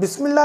बिसमीम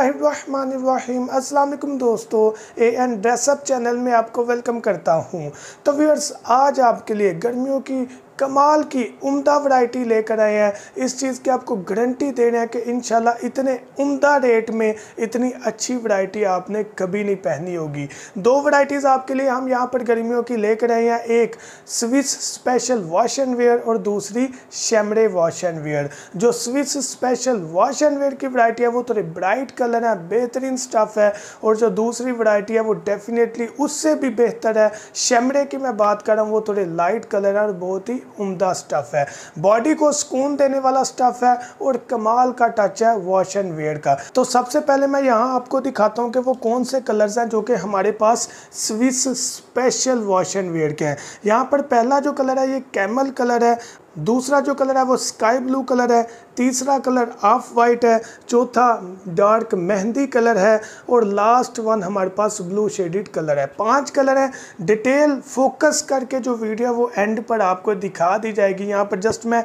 अल्लाम दोस्तों ए एन ड्रेसअप चैनल में आपको वेलकम करता हूँ तो व्यूअर्स आज आपके लिए गर्मियों की कमाल की उम्दा वैरायटी लेकर आए हैं इस चीज़ की आपको गारंटी दे रहे हैं कि इन इतने उम्दा रेट में इतनी अच्छी वैरायटी आपने कभी नहीं पहनी होगी दो वैरायटीज़ आपके लिए हम यहाँ पर गर्मियों की लेकर आए हैं एक Swiss special wash and wear और दूसरी शैमरे वॉश एंड वेयर जो Swiss special wash and wear की वरायटी है वो थोड़ी ब्राइट कलर है बेहतरीन स्टफ़ है और जो दूसरी वरायटी है वो डेफिनेटली उससे भी बेहतर है शैमरे की मैं बात कर रहा हूँ वो थोड़े लाइट कलर है और बहुत ही उम्दा स्टफ़ है बॉडी को सुकून देने वाला स्टफ़ है और कमाल का टच है वॉश एंड वेयर का तो सबसे पहले मैं यहाँ आपको दिखाता हूँ कि वो कौन से कलर्स हैं जो कि हमारे पास Swiss special wash and wear के हैं यहाँ पर पहला जो कलर है ये कैमल कलर है दूसरा जो कलर है वो स्काई ब्लू कलर है तीसरा कलर ऑफ वाइट है चौथा डार्क मेहंदी कलर है और लास्ट वन हमारे पास ब्लू शेडिड कलर है पांच कलर है डिटेल फोकस करके जो वीडियो वो एंड पर आपको दिखा दी जाएगी यहाँ पर जस्ट मैं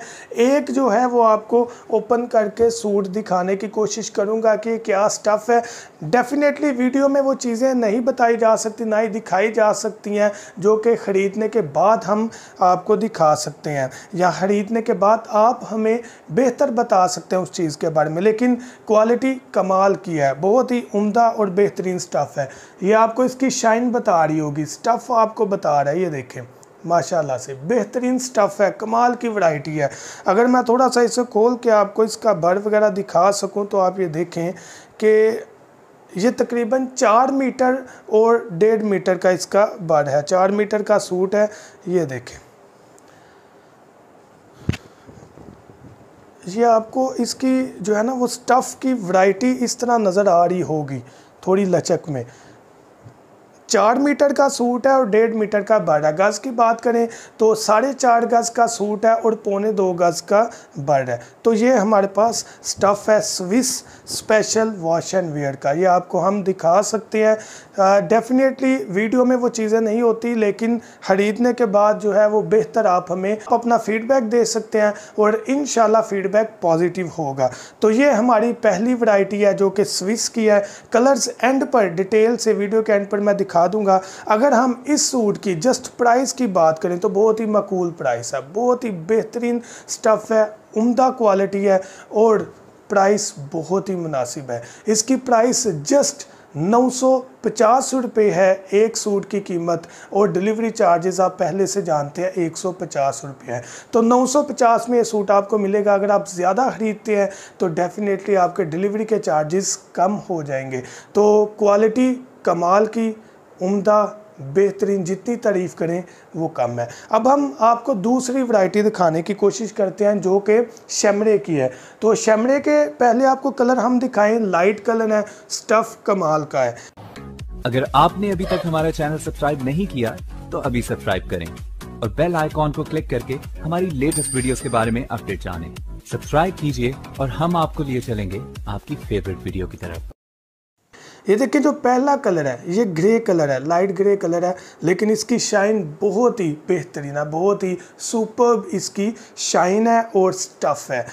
एक जो है वो आपको ओपन करके सूट दिखाने की कोशिश करूँगा कि क्या स्टफ़ है डेफिनेटली वीडियो में वो चीज़ें नहीं बताई जा सकती ना ही दिखाई जा सकती हैं जो कि ख़रीदने के बाद हम आपको दिखा सकते हैं यहाँ ख़रीदने के बाद आप हमें बेहतर बता सकते हैं उस चीज़ के बारे में लेकिन क्वालिटी कमाल की है बहुत ही उम्दा और बेहतरीन स्टफ़ है ये आपको इसकी शाइन बता रही होगी स्टफ़ आपको बता रहा है ये देखें माशाला से बेहतरीन स्टफ़ है कमाल की वैरायटी है अगर मैं थोड़ा सा इसे खोल के आपको इसका भर वगैरह दिखा सकूं तो आप ये देखें कि ये तकरीबन चार मीटर और डेढ़ मीटर का इसका बड़ है चार मीटर का सूट है ये देखें ये आपको इसकी जो है ना वो स्टफ़ की वैरायटी इस तरह नज़र आ रही होगी थोड़ी लचक में चार मीटर का सूट है और डेढ़ मीटर का बारह गज की बात करें तो साढ़े चार गज का सूट है और पौने दो गज का बर्ड है तो ये हमारे पास स्टफ़ है Swiss special wash and wear का ये आपको हम दिखा सकते हैं डेफिनेटली वीडियो में वो चीज़ें नहीं होती लेकिन ख़रीदने के बाद जो है वो बेहतर आप हमें अपना फ़ीडबैक दे सकते हैं और इन फीडबैक पॉजिटिव होगा तो ये हमारी पहली वराइटी है जो कि स्विस की है कलर्स एंड पर डिटेल से वीडियो के एंड पर मैं दिखा बता दूंगा अगर हम इस सूट की जस्ट प्राइस की बात करें तो बहुत ही मकूल प्राइस है बहुत ही बेहतरीन स्टफ़ है उम्दा क्वालिटी है और प्राइस बहुत ही मुनासिब है इसकी प्राइस जस्ट नौ सौ पचास रुपये है एक सूट की कीमत और डिलीवरी चार्जेस आप पहले से जानते हैं एक सौ पचास रुपये है तो नौ सौ पचास में ये सूट आपको मिलेगा अगर आप ज़्यादा ख़रीदते हैं तो डेफ़िनेटली आपके डिलीवरी के चार्जेस कम हो जाएंगे तो क्वालिटी कमाल की उम्दा बेहतरीन जितनी तारीफ़ करें वो कम है अब हम आपको दूसरी वैरायटी दिखाने की कोशिश करते हैं जो कि शमरे की है तो शमरे के पहले आपको कलर हम दिखाएं लाइट कलर है स्टफ़ कमाल का है अगर आपने अभी तक हमारा चैनल सब्सक्राइब नहीं किया तो अभी सब्सक्राइब करें और बेल आइकॉन को क्लिक करके हमारी लेटेस्ट वीडियोस के बारे में अपडेट जानें। सब्सक्राइब कीजिए और हम आपको लिए चलेंगे आपकी फेवरेट वीडियो की तरफ ये देखिए जो पहला कलर है ये ग्रे कलर है लाइट ग्रे कलर है लेकिन इसकी शाइन बहुत ही बेहतरीन है बहुत ही सुपर इसकी शाइन है और स्टफ़ है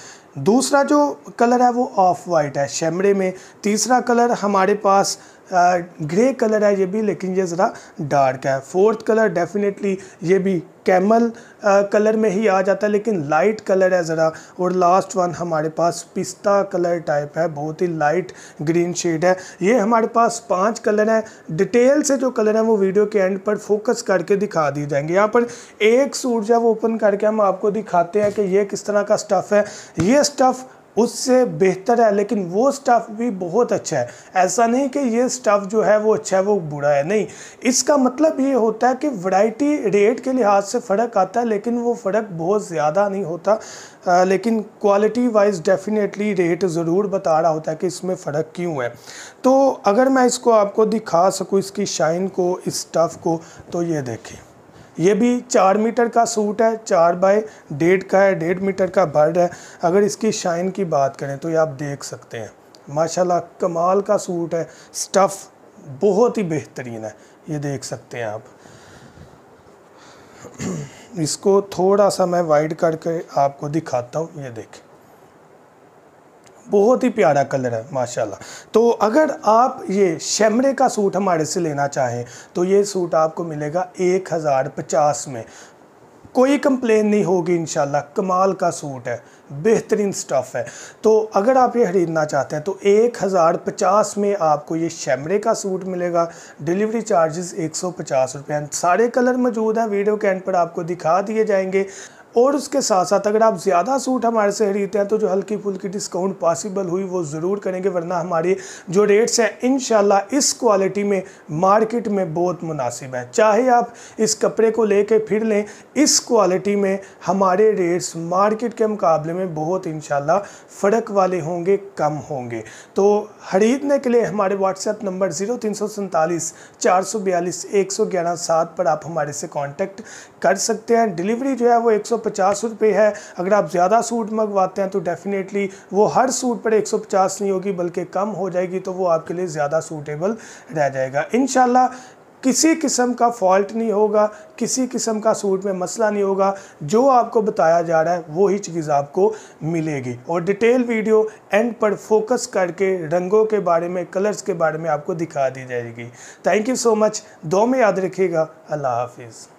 दूसरा जो कलर है वो ऑफ वाइट है शैमरे में तीसरा कलर हमारे पास ग्रे कलर है ये भी लेकिन ये ज़रा डार्क है फोर्थ कलर डेफिनेटली ये भी कैमल कलर में ही आ जाता है लेकिन लाइट कलर है ज़रा और लास्ट वन हमारे पास पिस्ता कलर टाइप है बहुत ही लाइट ग्रीन शेड है ये हमारे पास पांच कलर हैं डिटेल से जो कलर है वो वीडियो के एंड पर फोकस करके दिखा दिए जाएंगे यहाँ पर एक सूट जब वो ओपन करके हम आपको दिखाते हैं कि ये किस तरह का स्टफ़ है ये स्टफ़ उससे बेहतर है लेकिन वो स्टफ़ भी बहुत अच्छा है ऐसा नहीं कि ये स्टफ़ जो है वो अच्छा है वो बुरा है नहीं इसका मतलब ये होता है कि वैरायटी रेट के लिहाज से फ़र्क आता है लेकिन वो फ़र्क बहुत ज़्यादा नहीं होता आ, लेकिन क्वालिटी वाइज डेफिनेटली रेट ज़रूर बता रहा होता है कि इसमें फ़र्क क्यों है तो अगर मैं इसको आपको दिखा सकूँ इसकी शाइन को इस स्टफ़ को तो ये देखें ये भी चार मीटर का सूट है चार बाय डेढ़ का है डेढ़ मीटर का बर्ड है अगर इसकी शाइन की बात करें तो ये आप देख सकते हैं माशाल्लाह कमाल का सूट है स्टफ़ बहुत ही बेहतरीन है ये देख सकते हैं आप इसको थोड़ा सा मैं वाइड करके आपको दिखाता हूँ ये देखें बहुत ही प्यारा कलर है माशाल्लाह तो अगर आप ये शैमरे का सूट हमारे से लेना चाहें तो ये सूट आपको मिलेगा एक हज़ार पचास में कोई कंप्लेन नहीं होगी इन कमाल का सूट है बेहतरीन स्टफ़ है तो अगर आप ये ख़रीदना चाहते हैं तो एक हज़ार पचास में आपको ये शैमरे का सूट मिलेगा डिलीवरी चार्जेस एक सौ पचास रुपये सारे कलर मौजूद हैं वीडियो के एंड पर आपको दिखा दिए जाएंगे और उसके साथ साथ अगर आप ज़्यादा सूट हमारे से खरीदते हैं तो जो हल्की फुल्की डिस्काउंट पॉसिबल हुई वो ज़रूर करेंगे वरना हमारी जो रेट्स हैं इन इस क्वालिटी में मार्केट में बहुत मुनासिब है चाहे आप इस कपड़े को ले कर फिर लें इस क्वालिटी में हमारे रेट्स मार्केट के मुकाबले में बहुत इन फ़र्क वाले होंगे कम होंगे तो ख़रीदने के लिए हमारे व्हाट्सएप नंबर ज़ीरो तीन सौ सैंतालीस चार सौ बयालीस एक सौ ग्यारह सात पर आप हमारे से कॉन्टेक्ट कर सकते हैं डिलीवरी जो है वो एक सौ सौ रुपए है अगर आप ज़्यादा सूट मंगवाते हैं तो डेफ़िनेटली वो हर सूट पर 150 नहीं होगी बल्कि कम हो जाएगी तो वो आपके लिए ज़्यादा सूटेबल रह जाएगा इन किसी किस्म का फॉल्ट नहीं होगा किसी किस्म का सूट में मसला नहीं होगा जो आपको बताया जा रहा है वो ही चीज़ आपको मिलेगी और डिटेल वीडियो एंड पर फोकस करके रंगों के बारे में कलर्स के बारे में आपको दिखा दी जाएगी थैंक यू सो मच दो में याद रखिएगा अल्लाह हाफिज़